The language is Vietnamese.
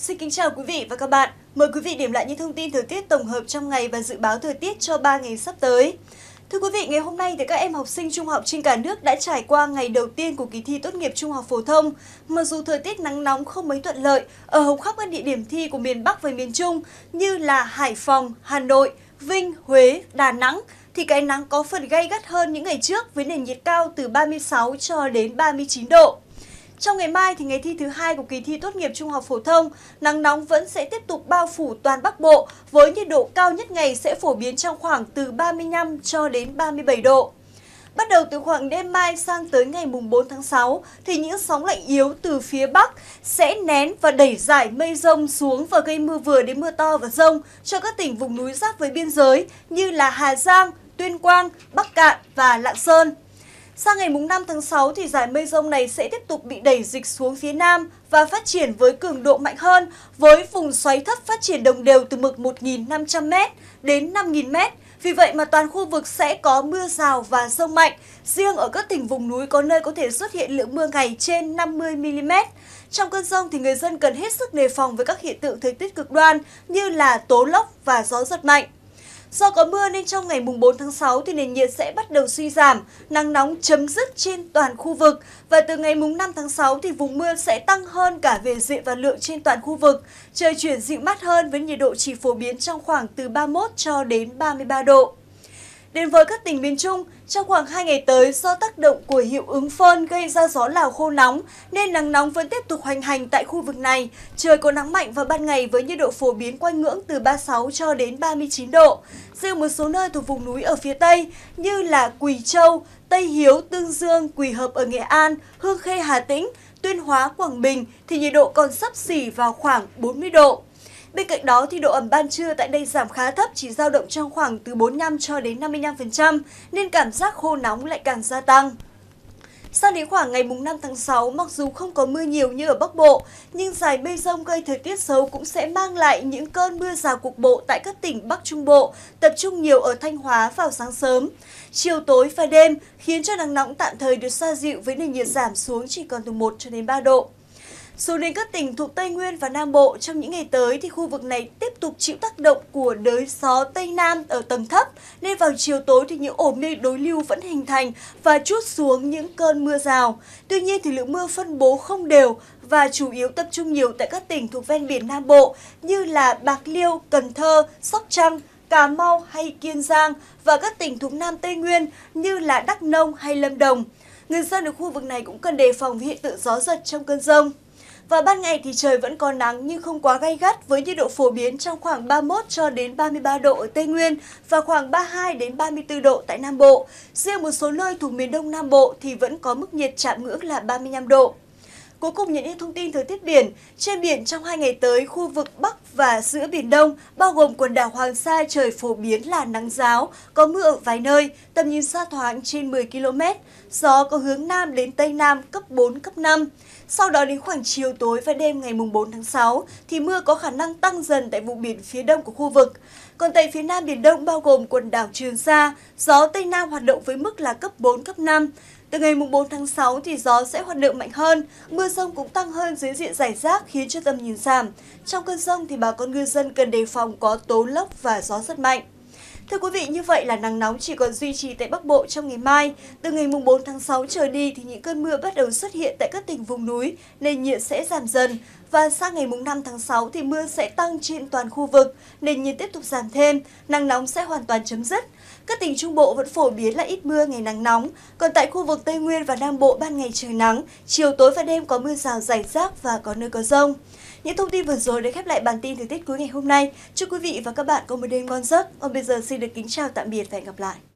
Xin kính chào quý vị và các bạn. Mời quý vị điểm lại những thông tin thời tiết tổng hợp trong ngày và dự báo thời tiết cho 3 ngày sắp tới. Thưa quý vị, ngày hôm nay thì các em học sinh trung học trên cả nước đã trải qua ngày đầu tiên của kỳ thi tốt nghiệp trung học phổ thông. Mặc dù thời tiết nắng nóng không mấy thuận lợi ở hầu khắp các địa điểm thi của miền Bắc và miền Trung như là Hải Phòng, Hà Nội, Vinh, Huế, Đà Nẵng thì cái nắng có phần gay gắt hơn những ngày trước với nền nhiệt cao từ 36 cho đến 39 độ. Trong ngày mai thì ngày thi thứ hai của kỳ thi tốt nghiệp trung học phổ thông, nắng nóng vẫn sẽ tiếp tục bao phủ toàn Bắc Bộ với nhiệt độ cao nhất ngày sẽ phổ biến trong khoảng từ 35 cho đến 37 độ. Bắt đầu từ khoảng đêm mai sang tới ngày mùng 4 tháng 6 thì những sóng lạnh yếu từ phía Bắc sẽ nén và đẩy giải mây rông xuống và gây mưa vừa đến mưa to và rông cho các tỉnh vùng núi giáp với biên giới như là Hà Giang, Tuyên Quang, Bắc Cạn và Lạng Sơn. Sang ngày mùng 5 tháng 6 thì giải mây rông này sẽ tiếp tục bị đẩy dịch xuống phía Nam và phát triển với cường độ mạnh hơn, với vùng xoáy thấp phát triển đồng đều từ mực 1.500m đến 5.000m. Vì vậy mà toàn khu vực sẽ có mưa rào và rông mạnh. Riêng ở các tỉnh vùng núi có nơi có thể xuất hiện lượng mưa ngày trên 50mm. Trong cơn rông thì người dân cần hết sức đề phòng với các hiện tượng thời tiết cực đoan như là tố lốc và gió giật mạnh. Do có mưa nên trong ngày mùng 4 tháng 6 thì nền nhiệt sẽ bắt đầu suy giảm, nắng nóng chấm dứt trên toàn khu vực và từ ngày mùng 5 tháng 6 thì vùng mưa sẽ tăng hơn cả về diện và lượng trên toàn khu vực. Trời chuyển dịu mát hơn với nhiệt độ chỉ phổ biến trong khoảng từ 31 cho đến 33 độ. Đến với các tỉnh miền Trung, trong khoảng 2 ngày tới do tác động của hiệu ứng phơn gây ra gió lào khô nóng nên nắng nóng vẫn tiếp tục hoành hành tại khu vực này. Trời có nắng mạnh vào ban ngày với nhiệt độ phổ biến quanh ngưỡng từ 36 cho đến 39 độ. Riêng một số nơi thuộc vùng núi ở phía Tây như là Quỳ Châu, Tây Hiếu, Tương Dương, Quỳ Hợp ở Nghệ An, Hương Khê Hà Tĩnh, Tuyên Hóa, Quảng Bình thì nhiệt độ còn sấp xỉ vào khoảng 40 độ. Bên cạnh đó thì độ ẩm ban trưa tại đây giảm khá thấp chỉ dao động trong khoảng từ 45 cho đến 55% nên cảm giác khô nóng lại càng gia tăng. Sang đến khoảng ngày mùng 5 tháng 6, mặc dù không có mưa nhiều như ở Bắc Bộ, nhưng giải mây rông gây thời tiết xấu cũng sẽ mang lại những cơn mưa rào cục bộ tại các tỉnh Bắc Trung Bộ, tập trung nhiều ở Thanh Hóa vào sáng sớm. Chiều tối và đêm khiến cho nắng nóng tạm thời được xoa dịu với nền nhiệt giảm xuống chỉ còn từ 1 cho đến 3 độ. Xuống đến các tỉnh thuộc Tây Nguyên và Nam Bộ, trong những ngày tới thì khu vực này tiếp tục chịu tác động của đới gió Tây Nam ở tầng thấp, nên vào chiều tối thì những ổ mây đối lưu vẫn hình thành và chút xuống những cơn mưa rào. Tuy nhiên thì lượng mưa phân bố không đều và chủ yếu tập trung nhiều tại các tỉnh thuộc ven biển Nam Bộ như là Bạc Liêu, Cần Thơ, Sóc Trăng, Cà Mau hay Kiên Giang và các tỉnh thuộc Nam Tây Nguyên như là Đắk Nông hay Lâm Đồng. Người dân ở khu vực này cũng cần đề phòng hiện tượng gió giật trong cơn rông. Và ban ngày thì trời vẫn có nắng nhưng không quá gay gắt với nhiệt độ phổ biến trong khoảng 31 cho đến 33 độ ở Tây Nguyên và khoảng 32 đến 34 độ tại Nam Bộ. Riêng một số nơi thuộc miền Đông Nam Bộ thì vẫn có mức nhiệt chạm ngưỡng là 35 độ. Cuối cùng nhận những thông tin thời tiết biển. Trên biển trong hai ngày tới, khu vực Bắc và giữa Biển Đông, bao gồm quần đảo Hoàng Sa trời phổ biến là nắng giáo, có mưa ở vài nơi, tầm nhìn xa thoáng trên 10 km, gió có hướng Nam đến Tây Nam cấp 4, cấp 5. Sau đó đến khoảng chiều tối và đêm ngày 4 tháng 6 thì mưa có khả năng tăng dần tại vùng biển phía đông của khu vực. Còn tại phía nam Biển Đông bao gồm quần đảo Trường Sa, gió Tây Nam hoạt động với mức là cấp 4, cấp 5. Từ ngày 4 tháng 6 thì gió sẽ hoạt động mạnh hơn, mưa rông cũng tăng hơn dưới diện giải rác khiến cho tầm nhìn giảm. Trong cơn rông thì bà con ngư dân cần đề phòng có tố lốc và gió rất mạnh. Thưa quý vị, như vậy là nắng nóng chỉ còn duy trì tại Bắc Bộ trong ngày mai. Từ ngày 4 tháng 6 trở đi thì những cơn mưa bắt đầu xuất hiện tại các tỉnh vùng núi, nền nhiệt sẽ giảm dần. Và sang ngày 5 tháng 6 thì mưa sẽ tăng trên toàn khu vực, nền nhiệt tiếp tục giảm thêm, nắng nóng sẽ hoàn toàn chấm dứt. Các tỉnh Trung Bộ vẫn phổ biến là ít mưa, ngày nắng nóng. Còn tại khu vực Tây Nguyên và Nam Bộ ban ngày trời nắng, chiều tối và đêm có mưa rào rải rác và có nơi có rông. Những thông tin vừa rồi đã khép lại bản tin thời tiết cuối ngày hôm nay. Chúc quý vị và các bạn có một đêm ngon giấc. Còn bây giờ xin được kính chào tạm biệt và hẹn gặp lại.